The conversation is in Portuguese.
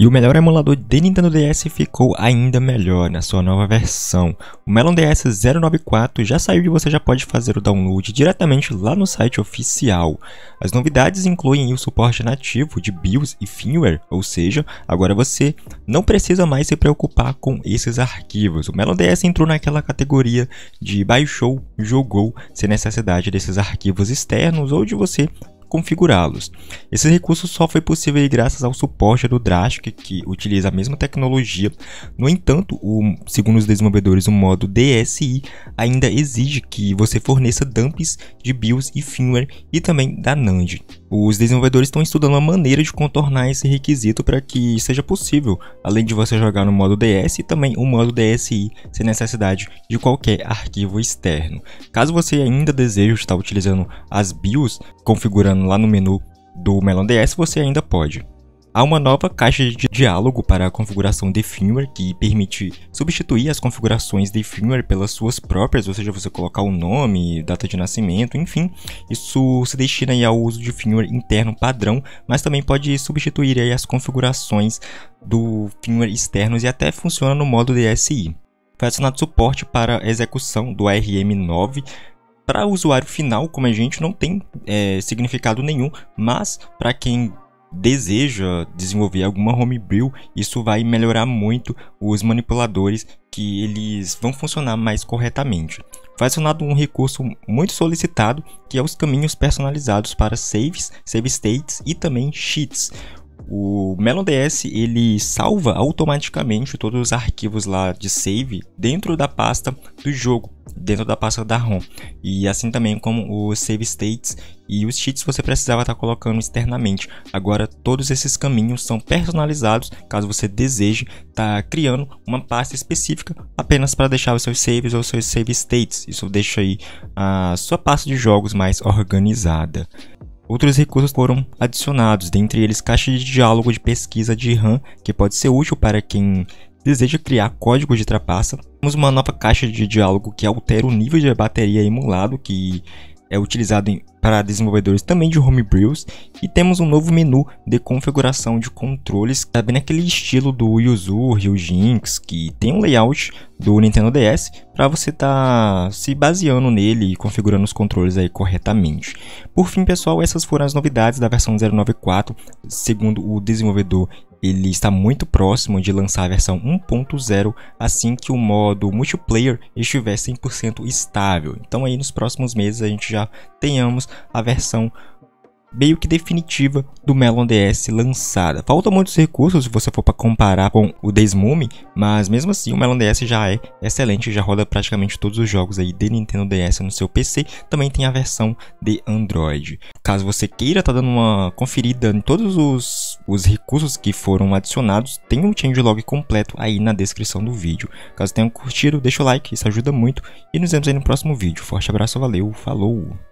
E o melhor emulador de Nintendo DS ficou ainda melhor na sua nova versão. O Melon DS 094 já saiu e você já pode fazer o download diretamente lá no site oficial. As novidades incluem o suporte nativo de BIOS e firmware, ou seja, agora você não precisa mais se preocupar com esses arquivos. O Melon DS entrou naquela categoria de baixou, jogou, sem necessidade desses arquivos externos ou de você configurá-los. Esse recurso só foi possível graças ao suporte do Drastic, que utiliza a mesma tecnologia. No entanto, o, segundo os desenvolvedores, o modo DSI ainda exige que você forneça dumps de BIOS e firmware e também da NAND. Os desenvolvedores estão estudando uma maneira de contornar esse requisito para que seja possível, além de você jogar no modo DS e também o modo DSI sem necessidade de qualquer arquivo externo. Caso você ainda deseje estar utilizando as BIOS, configurando clicando lá no menu do Melon DS, você ainda pode. Há uma nova caixa de diálogo para a configuração de firmware que permite substituir as configurações de firmware pelas suas próprias, ou seja, você colocar o nome, data de nascimento, enfim. Isso se destina ao uso de firmware interno padrão, mas também pode substituir as configurações do firmware externos e até funciona no modo DSI. Foi adicionado suporte para execução do ARM9 para o usuário final, como a gente, não tem é, significado nenhum, mas para quem deseja desenvolver alguma homebrew, isso vai melhorar muito os manipuladores que eles vão funcionar mais corretamente. Foi acionado um recurso muito solicitado que é os caminhos personalizados para saves, save states e também cheats. O Melon DS ele salva automaticamente todos os arquivos lá de save dentro da pasta do jogo, dentro da pasta da ROM. E assim também como os save states e os cheats você precisava estar tá colocando externamente. Agora todos esses caminhos são personalizados, caso você deseje estar tá criando uma pasta específica apenas para deixar os seus saves ou seus save states. Isso deixa aí a sua pasta de jogos mais organizada. Outros recursos foram adicionados, dentre eles caixa de diálogo de pesquisa de RAM, que pode ser útil para quem deseja criar códigos de trapaça. Temos uma nova caixa de diálogo que altera o nível de bateria emulado, que é utilizado para desenvolvedores também de homebrews e temos um novo menu de configuração de controles, bem naquele estilo do Yuzu, Ryujinx, que tem um layout do Nintendo DS para você estar tá se baseando nele e configurando os controles aí corretamente. Por fim, pessoal, essas foram as novidades da versão 094, segundo o desenvolvedor ele está muito próximo de lançar a versão 1.0 assim que o modo multiplayer estiver 100% estável. Então aí nos próximos meses a gente já tenhamos a versão meio que definitiva do Melon DS lançada. Faltam muitos recursos se você for para comparar com o Desmume, mas mesmo assim o Melon DS já é excelente, já roda praticamente todos os jogos aí de Nintendo DS no seu PC, também tem a versão de Android. Caso você queira tá dando uma conferida em todos os os recursos que foram adicionados, tem um changelog completo aí na descrição do vídeo. Caso tenham curtido, deixa o like, isso ajuda muito. E nos vemos aí no próximo vídeo. Forte abraço, valeu, falou!